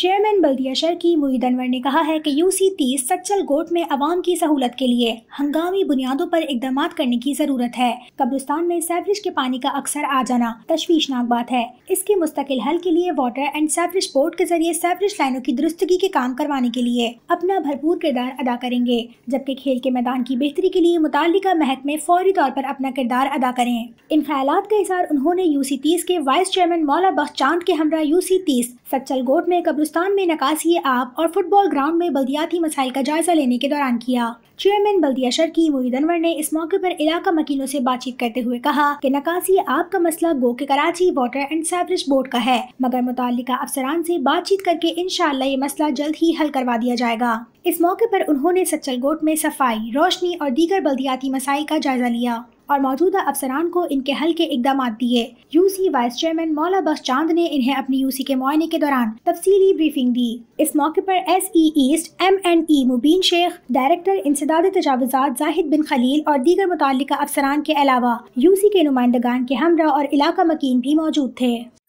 chairman बल्दिया sir की मोहित अनवर ने कहा है कि यूसी तीस सच्चल गोट में आवाम की सहूलत के लिए हंगामी बुनियादों पर इकदाम करने की जरूरत है कब्रिस्तान में सैवरेज के पानी का अक्सर आ जाना तश्वीशनाक बात है इसके मुस्तकिल हल के लिए वाटर एंड सेवरेज बोर्ड के जरिए सैवरेज लाइनों की दुरुस्तगी के काम करवाने के लिए अपना भरपूर किरदार अदा करेंगे जबकि खेल के मैदान की बेहतरी के लिए मुतल महकमे फौरी तौर पर अपना किरदार अदा करें इन ख्याल का इजहार उन्होंने यूसी तीस के वाइस चेयरमैन मौला बख्श चांद के हमरा यूसी तीस सच्चल गोट में कब्र हिंदुस्तान में नकासी आब और फुटबॉल ग्राउंड में बल्दियाती मसाइल का जायजा लेने के दौरान किया चेयरमैन बल्दिया शर्की मोहित अनवर ने इस मौके पर इलाका मकीनों से बातचीत करते हुए कहा कि नकासी आब का मसला गो के Karachi water and sewerage board का है मगर मुतल अफसरान से बातचीत करके इन ये मसला जल्द ही हल करवा दिया जाएगा इस मौके पर उन्होंने सच्चल गोट में सफाई रोशनी और दीगर बल्दियाती मसाइल का जायजा लिया और मौजूदा अफसरान को इनके हल के इकदाम दिए यूसी वाइस चेयरमैन मौला बख्श चांद ने इन्हें अपनी यूसी के मुआयने के दौरान तफसीली ब्रीफिंग दी इस मौके पर S E east M N E Mubeen Sheikh director इंसदाद तजावजात जाहिद बिन खलील और दीगर मुतल अफसरान के अलावा यूसी के नुमाइंदगान के हमरा और इलाका मकीन भी मौजूद थे